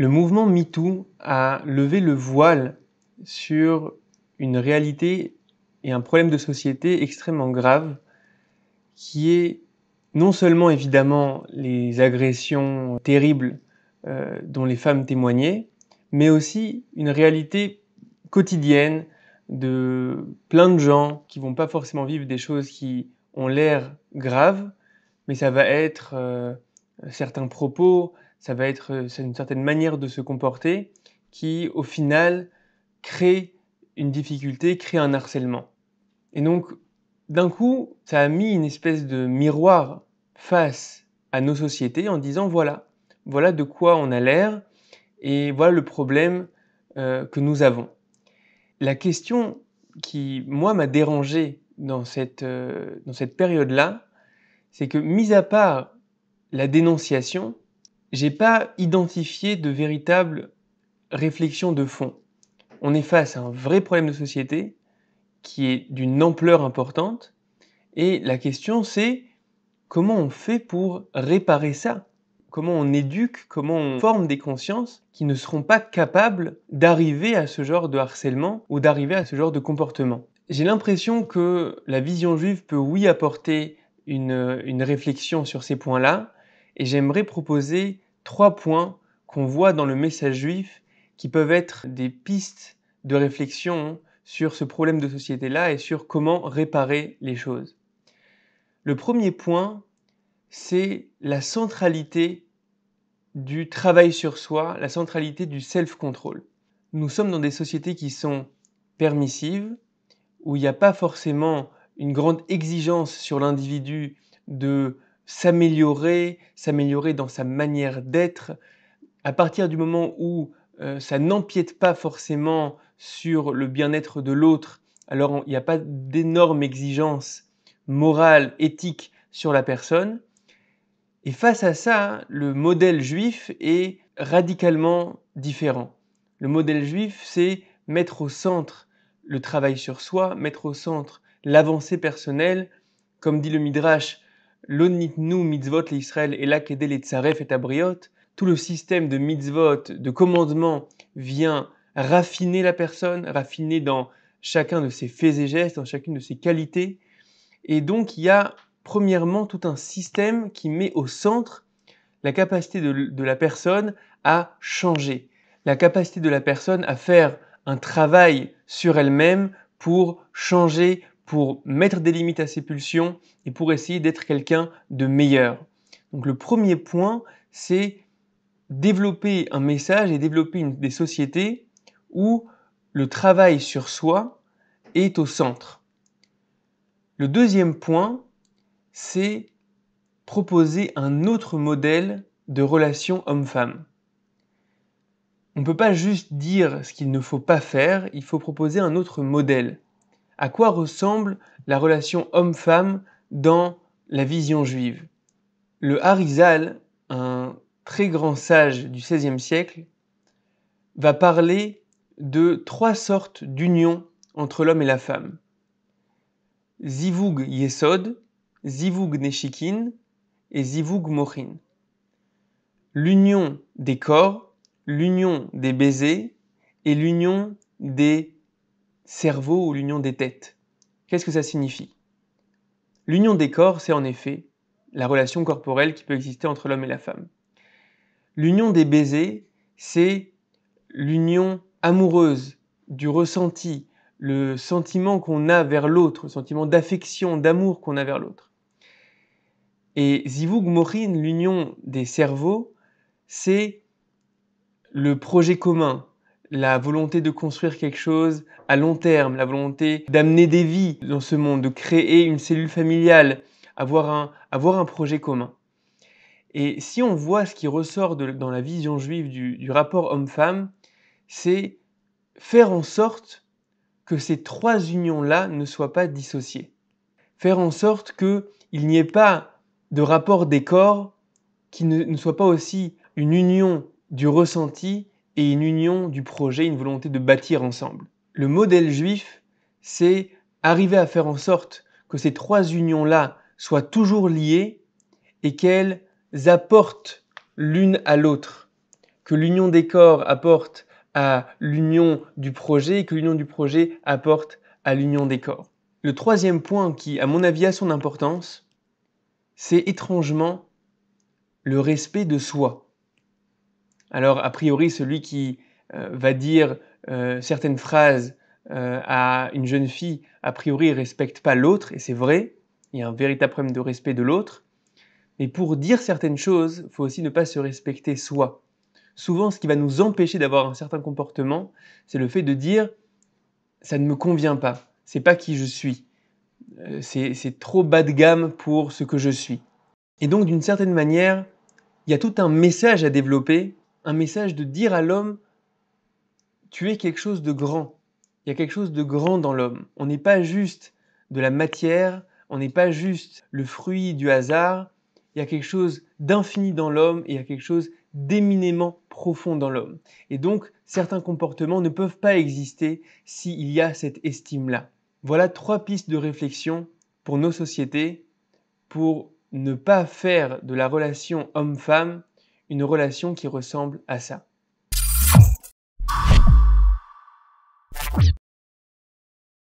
Le mouvement MeToo a levé le voile sur une réalité et un problème de société extrêmement grave qui est non seulement évidemment les agressions terribles euh, dont les femmes témoignaient, mais aussi une réalité quotidienne de plein de gens qui vont pas forcément vivre des choses qui ont l'air graves, mais ça va être euh, certains propos, ça va être euh, une certaine manière de se comporter qui, au final, crée une difficulté, crée un harcèlement. Et donc, d'un coup, ça a mis une espèce de miroir face à nos sociétés en disant voilà, voilà de quoi on a l'air et voilà le problème euh, que nous avons. La question qui, moi, m'a dérangé dans cette, euh, dans cette période-là, c'est que, mis à part la dénonciation, j'ai pas identifié de véritable réflexion de fond. On est face à un vrai problème de société qui est d'une ampleur importante et la question c'est comment on fait pour réparer ça Comment on éduque, comment on forme des consciences qui ne seront pas capables d'arriver à ce genre de harcèlement ou d'arriver à ce genre de comportement J'ai l'impression que la vision juive peut oui apporter une, une réflexion sur ces points-là, et j'aimerais proposer trois points qu'on voit dans le message juif qui peuvent être des pistes de réflexion sur ce problème de société-là et sur comment réparer les choses. Le premier point, c'est la centralité du travail sur soi, la centralité du self-control. Nous sommes dans des sociétés qui sont permissives, où il n'y a pas forcément une grande exigence sur l'individu de s'améliorer, s'améliorer dans sa manière d'être, à partir du moment où euh, ça n'empiète pas forcément sur le bien-être de l'autre, alors il n'y a pas d'énormes exigence morales, éthique sur la personne. Et face à ça, le modèle juif est radicalement différent. Le modèle juif, c'est mettre au centre le travail sur soi, mettre au centre l'avancée personnelle. Comme dit le Midrash, l'onitnu mitzvot l'Israël et la kedel et tsaref et abriot, tout le système de mitzvot, de commandement vient raffiner la personne, raffiner dans chacun de ses faits et gestes, dans chacune de ses qualités. Et donc il y a premièrement tout un système qui met au centre la capacité de la personne à changer, la capacité de la personne à faire un travail sur elle-même pour changer, pour mettre des limites à ses pulsions et pour essayer d'être quelqu'un de meilleur. Donc le premier point, c'est développer un message et développer des sociétés où le travail sur soi est au centre. Le deuxième point, c'est proposer un autre modèle de relation homme-femme. On ne peut pas juste dire ce qu'il ne faut pas faire, il faut proposer un autre modèle à quoi ressemble la relation homme-femme dans la vision juive. Le Harizal, un très grand sage du XVIe siècle, va parler de trois sortes d'union entre l'homme et la femme. Zivug Yesod, Zivug Neshikin et Zivug Mohin. L'union des corps, l'union des baisers et l'union des cerveau ou l'union des têtes. Qu'est-ce que ça signifie L'union des corps, c'est en effet la relation corporelle qui peut exister entre l'homme et la femme. L'union des baisers, c'est l'union amoureuse, du ressenti, le sentiment qu'on a vers l'autre, le sentiment d'affection, d'amour qu'on a vers l'autre. Et Zivug Morin, l'union des cerveaux, c'est le projet commun, la volonté de construire quelque chose à long terme, la volonté d'amener des vies dans ce monde, de créer une cellule familiale, avoir un, avoir un projet commun. Et si on voit ce qui ressort dans la vision juive du, rapport homme-femme, c'est faire en sorte que ces trois unions-là ne soient pas dissociées. Faire en sorte qu'il n'y ait pas de rapport des corps qui ne soit pas aussi une union du ressenti une union du projet, une volonté de bâtir ensemble. Le modèle juif, c'est arriver à faire en sorte que ces trois unions-là soient toujours liées et qu'elles apportent l'une à l'autre, que l'union des corps apporte à l'union du projet et que l'union du projet apporte à l'union des corps. Le troisième point qui, à mon avis, a son importance, c'est étrangement le respect de soi alors a priori celui qui euh, va dire euh, certaines phrases euh, à une jeune fille, a priori ne respecte pas l'autre, et c'est vrai, il y a un véritable problème de respect de l'autre. Mais pour dire certaines choses, il faut aussi ne pas se respecter soi. Souvent, ce qui va nous empêcher d'avoir un certain comportement, c'est le fait de dire ça ne me convient pas, c'est pas qui je suis, c'est trop bas de gamme pour ce que je suis. Et donc, d'une certaine manière, il y a tout un message à développer un message de dire à l'homme, tu es quelque chose de grand. Il y a quelque chose de grand dans l'homme. On n'est pas juste de la matière, on n'est pas juste le fruit du hasard. Il y a quelque chose d'infini dans l'homme et il y a quelque chose d'éminemment profond dans l'homme. Et donc, certains comportements ne peuvent pas exister s'il y a cette estime-là. Voilà trois pistes de réflexion pour nos sociétés, pour ne pas faire de la relation homme-femme une relation qui ressemble à ça.